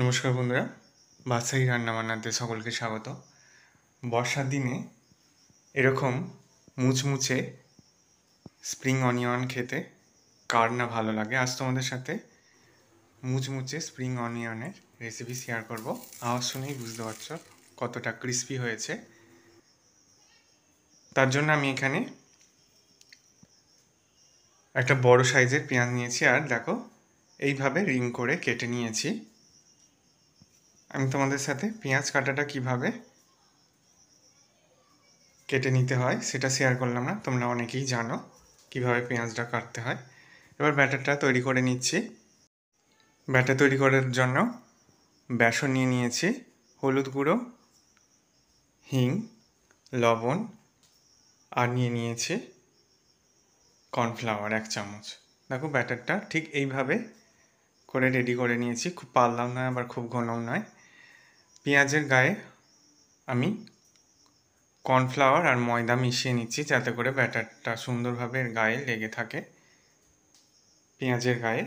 নমস্কার বন্ধুরা বাসাই রান্নাবান্নাতে সকলকে স্বাগত বর্ষার দিনে এরকম মুচমুচে স্প্রিং অনিয়ন খেতে কার না ভালো লাগে আজ তোমাদের সাথে মুচমুচে স্প্রিং অনিয়নের রেসিপি শেয়ার করব আওয়াজ শুনেই বুঝতে পারছো কতটা ক্রিস্পি হয়েছে তার জন্য আমি এখানে একটা বড় সাইজের পেঁয়াজ নিয়েছি আর দেখো এইভাবে রিং করে কেটে নিয়েছি আমি তোমাদের সাথে পেঁয়াজ কাটাটা কিভাবে কেটে নিতে হয় সেটা শেয়ার করলাম না তোমরা অনেকেই জানো কিভাবে পেঁয়াজটা কাটতে হয় এবার ব্যাটারটা তৈরি করে নিচ্ছি ব্যাটার তৈরি করার জন্য বেসন নিয়ে নিয়েছি হলুদ গুঁড়ো হিং লবণ আর নিয়ে নিয়েছি কর্নফ্লাওয়ার এক চামচ দেখো ব্যাটারটা ঠিক এইভাবে করে রেডি করে নিয়েছি খুব পাল্লাও নয় আবার খুব ঘনও নয় পেঁয়াজের গায়ে আমি কর্নফ্লাওয়ার আর ময়দা মিশিয়ে নিচ্ছি যাতে করে ব্যাটারটা সুন্দরভাবে গায়ে লেগে থাকে পেঁয়াজের গায়ে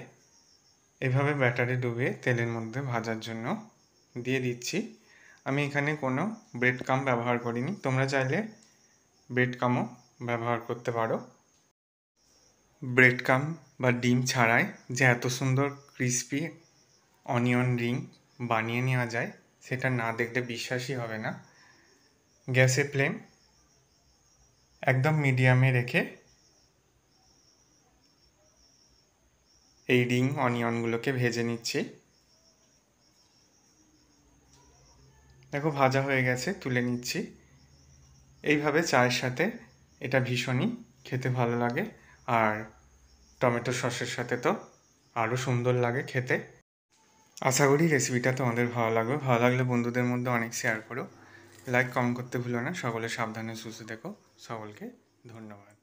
এভাবে ব্যাটারে ডুবে তেলের মধ্যে ভাজার জন্য দিয়ে দিচ্ছি আমি এখানে কোনো ব্রেড কাম ব্যবহার করিনি তোমরা চাইলে ব্রেড কামও ব্যবহার করতে পারো ব্রেড কাম বা ডিম ছাড়াই যে এত সুন্দর ক্রিসপি অনিয়ন রিং বানিয়ে নেওয়া যায় সেটা না দেখলে বিশ্বাসই হবে না গ্যাসে ফ্লেম একদম মিডিয়ামে রেখে এই রিং অনিয়নগুলোকে ভেজে নিচ্ছি দেখো ভাজা হয়ে গেছে তুলে নিচ্ছি এইভাবে চায়ের সাথে এটা ভীষণই খেতে ভালো লাগে আর টমেটো সসের সাথে তো আরও সুন্দর লাগে খেতে আশা করি রেসিপিটা তোমাদের ভালো লাগবে ভালো লাগলে বন্ধুদের মধ্যে অনেক শেয়ার করো লাইক কমেন্ট করতে ভুলো না সকলে সাবধানে সুস্থ দেখো সকলকে ধন্যবাদ